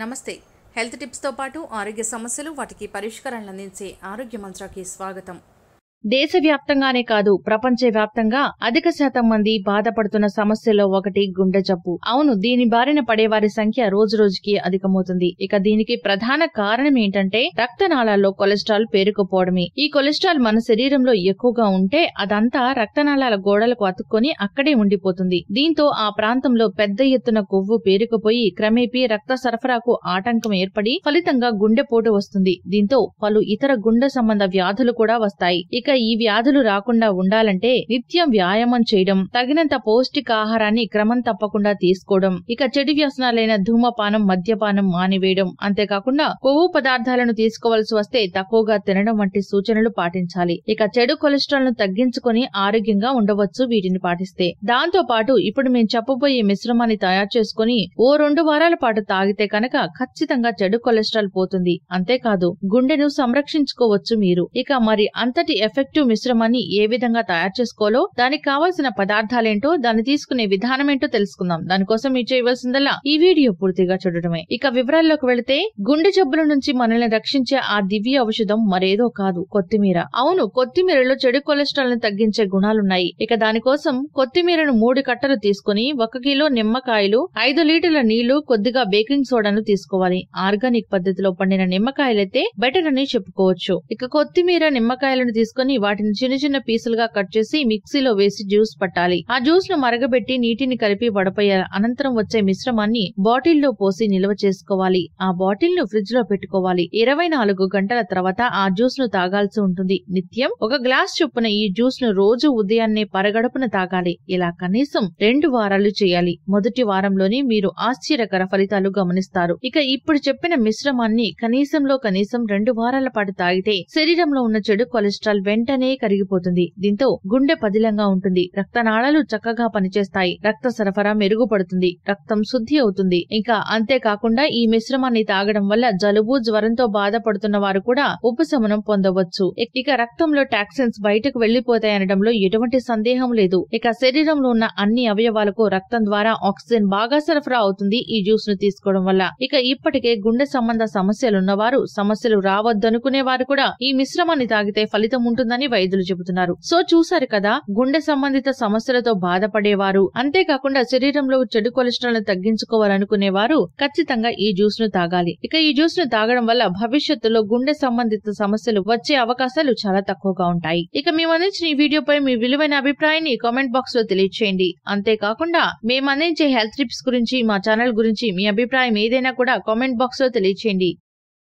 నమస్తే హెల్త్ టిప్స్తో పాటు ఆరోగ్య సమస్యలు వాటికి పరిష్కారాలు అందించే ఆరోగ్య మంత్రాకి స్వాగతం దేశవ్యాప్తంగానే కాదు ప్రపంచ వ్యాప్తంగా అధిక శాతం మంది బాధపడుతున్న సమస్యలో ఒకటి గుండె జబ్బు అవును దీని బారిన పడేవారి సంఖ్య రోజు రోజుకి అధికమవుతుంది ఇక దీనికి ప్రధాన కారణం ఏంటంటే రక్తనాళాల్లో కొలెస్ట్రాల్ పేరుకుపోవడమే ఈ కొలెస్ట్రాల్ మన శరీరంలో ఎక్కువగా ఉంటే అదంతా రక్తనాళాల గోడలకు అతుక్కొని అక్కడే ఉండిపోతుంది దీంతో ఆ ప్రాంతంలో పెద్ద ఎత్తున కొవ్వు పేరుకుపోయి క్రమేపీ రక్త సరఫరాకు ఆటంకం ఏర్పడి ఫలితంగా గుండెపోటు వస్తుంది దీంతో పలు ఇతర గుండె సంబంధ వ్యాధులు కూడా వస్తాయి ఇక ఇక ఈ వ్యాధులు రాకుండా ఉండాలంటే నిత్యం వ్యాయామం చేయడం తగినంత పౌష్టిక ఆహారాన్ని క్రమం తప్పకుండా తీసుకోవడం ఇక చెడు వ్యసనాలైన ధూమపానం మద్యపానం మానివేయడం అంతేకాకుండా కొవ్వు పదార్థాలను తీసుకోవాల్సి వస్తే తక్కువగా తినడం వంటి సూచనలు పాటించాలి ఇక చెడు కొలెస్ట్రాల్ ను తగ్గించుకుని ఆరోగ్యంగా ఉండవచ్చు వీటిని పాటిస్తే దాంతో పాటు ఇప్పుడు మేము చెప్పబోయే మిశ్రమాన్ని తయారు చేసుకుని ఓ రెండు వారాల పాటు తాగితే కనుక ఖచ్చితంగా చెడు కొలెస్ట్రాల్ పోతుంది అంతేకాదు గుండెను సంరక్షించుకోవచ్చు మీరు ఇక మరి అంతటి ఎఫెక్టివ్ మిశ్రమాన్ని ఏ విధంగా తయారు చేసుకోవాలో దానికి కావాల్సిన పదార్థాలేంటో దాన్ని తీసుకునే విధానమేంటో తెలుసుకుందాం దానికోసం మీరు చేయవలసిందల్లా ఈ వీడియో పూర్తిగా చూడటమే ఇక వివరాల్లోకి వెళితే గుండె జబ్బుల నుంచి మనల్ని రక్షించే ఆ దివ్య ఔషధం మరేదో కాదు కొత్తిమీర అవును కొత్తిమీరలో చెడు కొలెస్ట్రాల్ ని తగ్గించే గుణాలున్నాయి ఇక దానికోసం కొత్తిమీరను మూడు కట్టలు తీసుకుని ఒక కిలో నిమ్మకాయలు ఐదు లీటర్ల నీళ్లు కొద్దిగా బేకింగ్ సోడాను తీసుకోవాలి ఆర్గానిక్ పద్ధతిలో పండిన నిమ్మకాయలైతే బెటర్ అని చెప్పుకోవచ్చు ఇక కొత్తిమీర నిమ్మకాయలను తీసుకుని తీసుకొని వాటిని చిన్న చిన్న పీసులుగా కట్ చేసి మిక్సీలో వేసి జ్యూస్ పట్టాలి ఆ జ్యూస్ ను మరగబెట్టి నీటిని కలిపి వడపోయాలి అనంతరం వచ్చే మిశ్రమాన్ని బాటిల్ లో పోసి నిల్వ చేసుకోవాలి ఆ బాటిల్ ను ఫ్రిడ్జ్ లో పెట్టుకోవాలి ఇరవై నాలుగు గంటల తర్వాత ఆ జ్యూస్ ను తాగాల్సి ఉంటుంది నిత్యం ఒక గ్లాస్ చొప్పున ఈ జ్యూస్ ను రోజు ఉదయాన్నే పరగడపున తాగాలి ఇలా కనీసం రెండు వారాలు చేయాలి మొదటి వారంలోనే మీరు ఆశ్చర్యకర ఫలితాలు గమనిస్తారు ఇక ఇప్పుడు చెప్పిన మిశ్రమాన్ని కనీసంలో కనీసం రెండు వారాల పాటు తాగితే శరీరంలో ఉన్న చెడు కొలెస్ట్రాల్ వెంటనే కరిగిపోతుంది దీంతో గుండె పదిలంగా ఉంటుంది రక్తనాళాలు చక్కగా పనిచేస్తాయి రక్త సరఫరా మెరుగుపడుతుంది రక్తం శుద్ధి అవుతుంది ఇంకా అంతేకాకుండా ఈ మిశ్రమాన్ని తాగడం వల్ల జలుబు జ్వరంతో బాధపడుతున్న వారు కూడా ఉపశమనం పొందవచ్చు ఇక రక్తంలో టాక్సిన్స్ బయటకు వెళ్లిపోతాయనడంలో ఎటువంటి సందేహం లేదు ఇక శరీరంలో ఉన్న అన్ని అవయవాలకు రక్తం ద్వారా ఆక్సిజన్ బాగా సరఫరా అవుతుంది ఈ జ్యూస్ ను తీసుకోవడం వల్ల ఇక ఇప్పటికే గుండె సంబంధ వారు సమస్యలు రావద్దనుకునే వారు కూడా ఈ మిశ్రమాన్ని తాగితే ఫలితం ఉంటుంది ఉంటుందని వైద్యులు చెబుతున్నారు సో చూశారు కదా గుండె సంబంధిత సమస్యలతో బాధపడేవారు అంతేకాకుండా శరీరంలో చెడు కొలెస్ట్రాల్ ను తగ్గించుకోవాలనుకునేవారు ఖచ్చితంగా ఈ జ్యూస్ ను తాగాలి ఇక ఈ జ్యూస్ ను తాగడం వల్ల భవిష్యత్తులో గుండె సంబంధిత సమస్యలు వచ్చే అవకాశాలు చాలా తక్కువగా ఉంటాయి ఇక మేము అందించిన ఈ వీడియోపై మీ విలువైన అభిప్రాయాన్ని కామెంట్ బాక్స్ లో తెలియచేయండి అంతేకాకుండా మేము అందించే హెల్త్ టిప్స్ గురించి మా ఛానల్ గురించి మీ అభిప్రాయం ఏదైనా కూడా కామెంట్ బాక్స్ లో తెలియచేయండి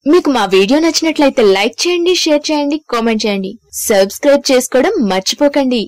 మీకు మా వీడియో నచ్చినట్లయితే లైక్ చేయండి షేర్ చేయండి కామెంట్ చేయండి సబ్స్క్రైబ్ చేసుకోవడం మర్చిపోకండి